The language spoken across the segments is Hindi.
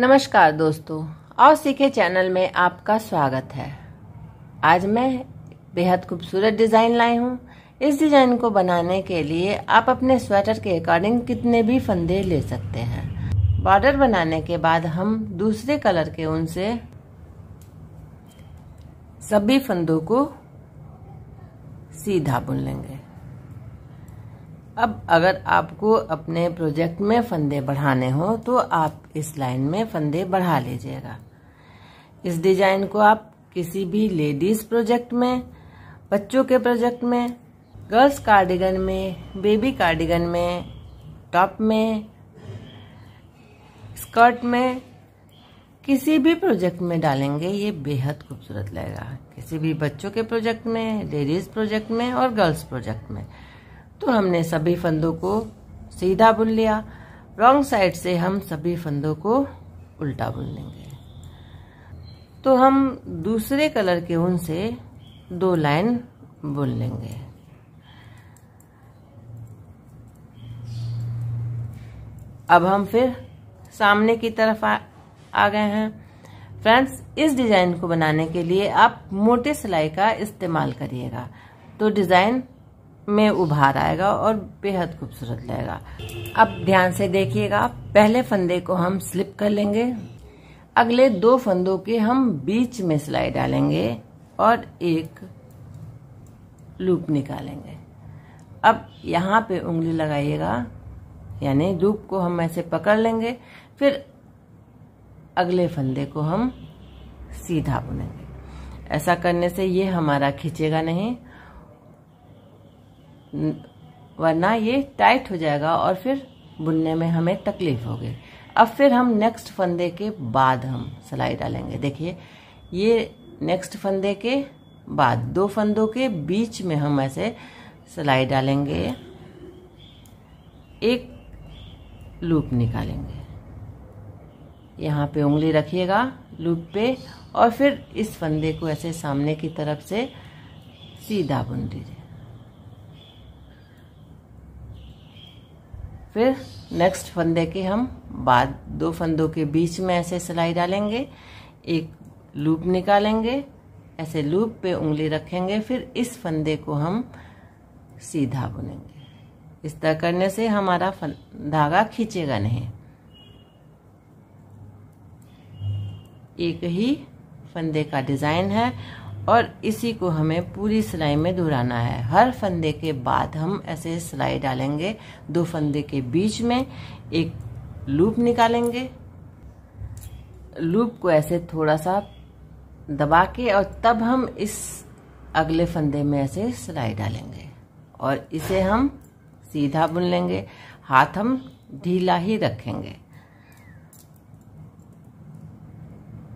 नमस्कार दोस्तों और सीखे चैनल में आपका स्वागत है आज मैं बेहद खूबसूरत डिज़ाइन लाई हूँ इस डिज़ाइन को बनाने के लिए आप अपने स्वेटर के अकॉर्डिंग कितने भी फंदे ले सकते हैं बॉर्डर बनाने के बाद हम दूसरे कलर के ऊन से सभी फंदों को सीधा बुन लेंगे अब अगर आपको अपने प्रोजेक्ट में फंदे बढ़ाने हो तो आप इस लाइन में फंदे बढ़ा लीजिएगा इस डिजाइन को आप किसी भी लेडीज प्रोजेक्ट में बच्चों के प्रोजेक्ट में गर्ल्स कार्डिगन में बेबी कार्डिगन में टॉप में स्कर्ट में किसी भी प्रोजेक्ट में डालेंगे ये बेहद खूबसूरत लगेगा किसी भी बच्चों के प्रोजेक्ट में लेडीज प्रोजेक्ट में और गर्ल्स प्रोजेक्ट में तो हमने सभी फंदों को सीधा बुन लिया रॉन्ग साइड से हम सभी फंदों को उल्टा बुन लेंगे तो हम दूसरे कलर के ऊन से दो लाइन बुन लेंगे अब हम फिर सामने की तरफ आ, आ गए हैं फ्रेंड्स इस डिज़ाइन को बनाने के लिए आप मोटे सिलाई का इस्तेमाल करिएगा तो डिज़ाइन में उभार आएगा और बेहद खूबसूरत लगेगा अब ध्यान से देखिएगा पहले फंदे को हम स्लिप कर लेंगे अगले दो फंदों के हम बीच में सिलाई डालेंगे और एक लूप निकालेंगे अब यहाँ पे उंगली लगाइएगा यानी लूप को हम ऐसे पकड़ लेंगे फिर अगले फंदे को हम सीधा बुनेंगे ऐसा करने से ये हमारा खींचेगा नहीं वरना ये टाइट हो जाएगा और फिर बुनने में हमें तकलीफ होगी अब फिर हम नेक्स्ट फंदे के बाद हम सिलाई डालेंगे देखिए ये नेक्स्ट फंदे के बाद दो फंदों के बीच में हम ऐसे सिलाई डालेंगे एक लूप निकालेंगे यहाँ पे उंगली रखिएगा लूप पे और फिर इस फंदे को ऐसे सामने की तरफ से सीधा बुन दीजिए फिर नेक्स्ट फंदे के हम बाद दो फंदों के बीच में ऐसे सिलाई डालेंगे एक लूप निकालेंगे ऐसे लूप पे उंगली रखेंगे फिर इस फंदे को हम सीधा बुनेंगे इस तरह करने से हमारा धागा खींचेगा नहीं एक ही फंदे का डिज़ाइन है और इसी को हमें पूरी सिलाई में दोहराना है हर फंदे के बाद हम ऐसे सिलाई डालेंगे दो फंदे के बीच में एक लूप निकालेंगे लूप को ऐसे थोड़ा सा दबा के और तब हम इस अगले फंदे में ऐसे सिलाई डालेंगे और इसे हम सीधा बुन लेंगे हाथ हम ढीला ही रखेंगे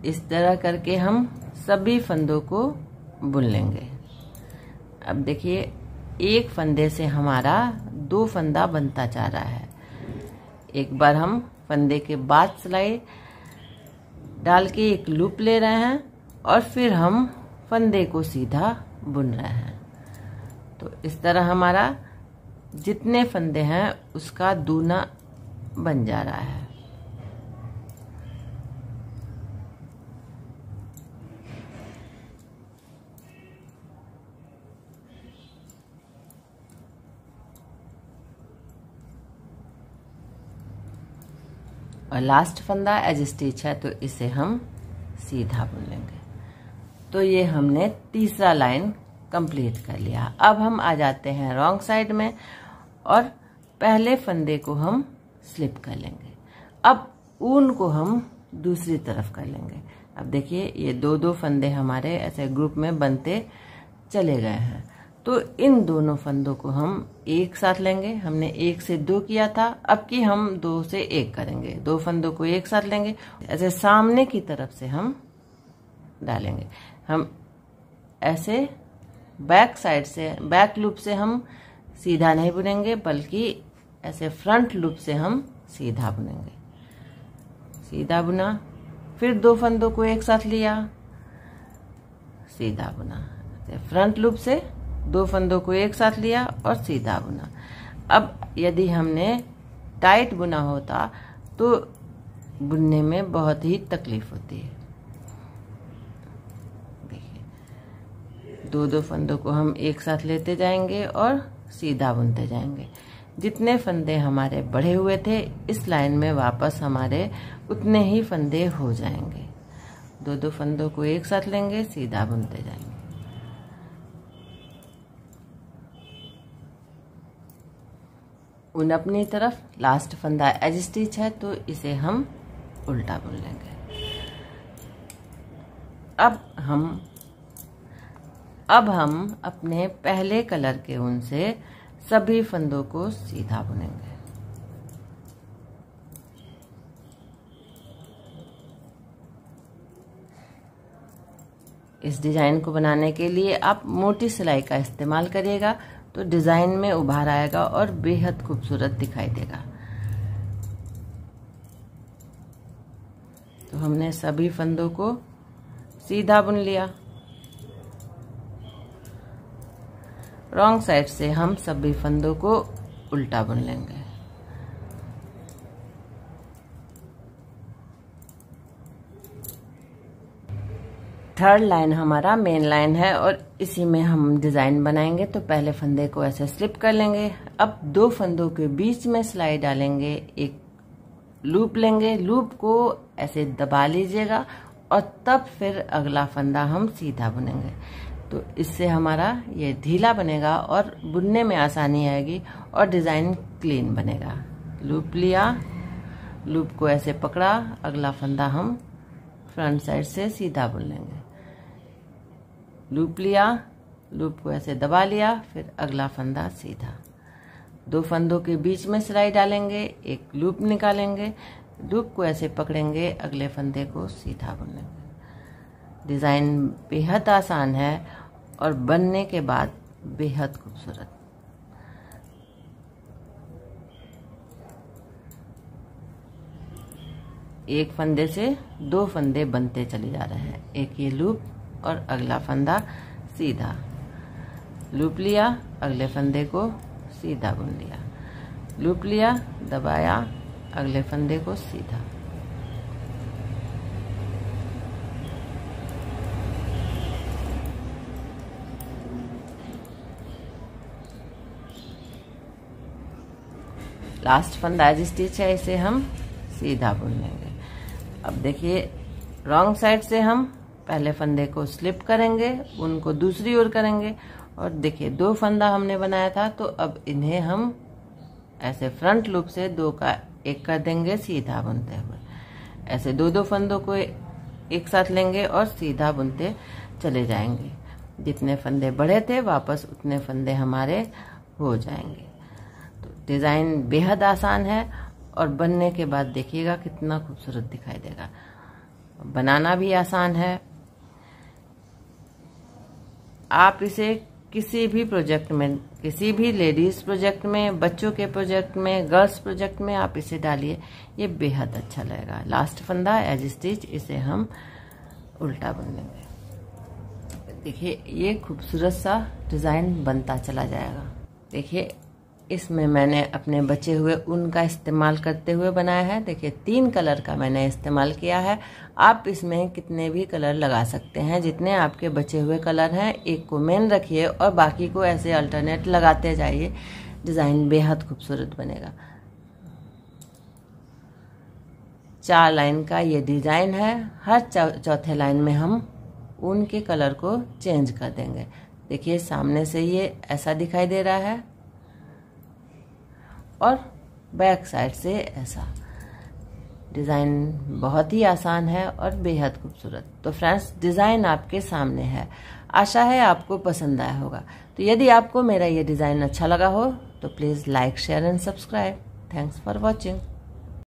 इस तरह करके हम सभी फंदों को बुन लेंगे अब देखिए एक फंदे से हमारा दो फंदा बनता जा रहा है एक बार हम फंदे के बाद सिलाई डाल के एक लूप ले रहे हैं और फिर हम फंदे को सीधा बुन रहे हैं तो इस तरह हमारा जितने फंदे हैं उसका दूना बन जा रहा है और लास्ट फंदा एज स्टिच है तो इसे हम सीधा बुन लेंगे तो ये हमने तीसरा लाइन कंप्लीट कर लिया अब हम आ जाते हैं रॉन्ग साइड में और पहले फंदे को हम स्लिप कर लेंगे अब ऊन को हम दूसरी तरफ कर लेंगे अब देखिए ये दो दो फंदे हमारे ऐसे ग्रुप में बनते चले गए हैं तो इन दोनों फंदों को हम एक साथ लेंगे हमने एक से दो किया था अब कि हम दो से एक करेंगे दो फंदों को एक साथ लेंगे ऐसे सामने की तरफ से हम डालेंगे हम ऐसे बैक साइड से बैक लूप से हम सीधा नहीं बुनेंगे बल्कि ऐसे फ्रंट लूप से हम सीधा बुनेंगे सीधा बुना फिर दो फंदों को एक साथ लिया सीधा बुना फ्रंट लूप से दो फंदों को एक साथ लिया और सीधा बुना अब यदि हमने टाइट बुना होता तो बुनने में बहुत ही तकलीफ होती है देखिए दो दो फंदों को हम एक साथ लेते जाएंगे और सीधा बुनते जाएंगे जितने फंदे हमारे बढ़े हुए थे इस लाइन में वापस हमारे उतने ही फंदे हो जाएंगे दो दो फंदों को एक साथ लेंगे सीधा बुनते जाएंगे उन अपनी तरफ लास्ट फंदा एज स्टिच है तो इसे हम उल्टा बुन लेंगे अब हम अब हम अपने पहले कलर के ऊन से सभी फंदों को सीधा बुनेंगे इस डिज़ाइन को बनाने के लिए आप मोटी सिलाई का इस्तेमाल करिएगा तो डिज़ाइन में उभार आएगा और बेहद खूबसूरत दिखाई देगा तो हमने सभी फंदों को सीधा बुन लिया रॉन्ग साइड से हम सभी फंदों को उल्टा बुन लेंगे थर्ड लाइन हमारा मेन लाइन है और इसी में हम डिज़ाइन बनाएंगे तो पहले फंदे को ऐसे स्लिप कर लेंगे अब दो फंदों के बीच में सिलाई डालेंगे एक लूप लेंगे लूप को ऐसे दबा लीजिएगा और तब फिर अगला फंदा हम सीधा बुनेंगे तो इससे हमारा ये ढीला बनेगा और बुनने में आसानी आएगी और डिज़ाइन क्लीन बनेगा लूप लिया लूप को ऐसे पकड़ा अगला फंदा हम फ्रंट साइड से सीधा बुन लेंगे लूप लिया लूप को ऐसे दबा लिया फिर अगला फंदा सीधा दो फंदों के बीच में सिलाई डालेंगे एक लूप निकालेंगे लूप को ऐसे पकड़ेंगे अगले फंदे को सीधा बुनेंगे डिज़ाइन बेहद आसान है और बनने के बाद बेहद खूबसूरत एक फंदे से दो फंदे बनते चले जा रहे हैं एक ये लूप और अगला फंदा सीधा लूप लिया अगले फंदे को सीधा बुन लिया लूप लिया दबाया अगले फंदे को सीधा लास्ट फंदा स्टिच है इसे हम सीधा बुन लेंगे अब देखिए रॉन्ग साइड से हम पहले फंदे को स्लिप करेंगे उनको दूसरी ओर करेंगे और देखिए दो फंदा हमने बनाया था तो अब इन्हें हम ऐसे फ्रंट लूप से दो का एक कर देंगे सीधा बुनते हुए ऐसे दो दो फंदों को एक साथ लेंगे और सीधा बुनते चले जाएंगे जितने फंदे बड़े थे वापस उतने फंदे हमारे हो जाएंगे तो डिज़ाइन बेहद आसान है और बनने के बाद देखिएगा कितना खूबसूरत दिखाई देगा बनाना भी आसान है आप इसे किसी भी प्रोजेक्ट में किसी भी लेडीज प्रोजेक्ट में बच्चों के प्रोजेक्ट में गर्ल्स प्रोजेक्ट में आप इसे डालिए ये बेहद अच्छा लगेगा लास्ट फंदा एज स्टिच इसे हम उल्टा बुन लेंगे देखिए ये खूबसूरत सा डिज़ाइन बनता चला जाएगा देखिए इसमें मैंने अपने बचे हुए ऊन का इस्तेमाल करते हुए बनाया है देखिए तीन कलर का मैंने इस्तेमाल किया है आप इसमें कितने भी कलर लगा सकते हैं जितने आपके बचे हुए कलर हैं एक को मेन रखिए और बाकी को ऐसे अल्टरनेट लगाते जाइए डिज़ाइन बेहद खूबसूरत बनेगा चार लाइन का ये डिज़ाइन है हर चौथे लाइन में हम ऊन के कलर को चेंज कर देंगे देखिए सामने से ये ऐसा दिखाई दे रहा है और बैक साइड से ऐसा डिज़ाइन बहुत ही आसान है और बेहद खूबसूरत तो फ्रेंड्स डिज़ाइन आपके सामने है आशा है आपको पसंद आया होगा तो यदि आपको मेरा ये डिज़ाइन अच्छा लगा हो तो please like share and subscribe thanks for watching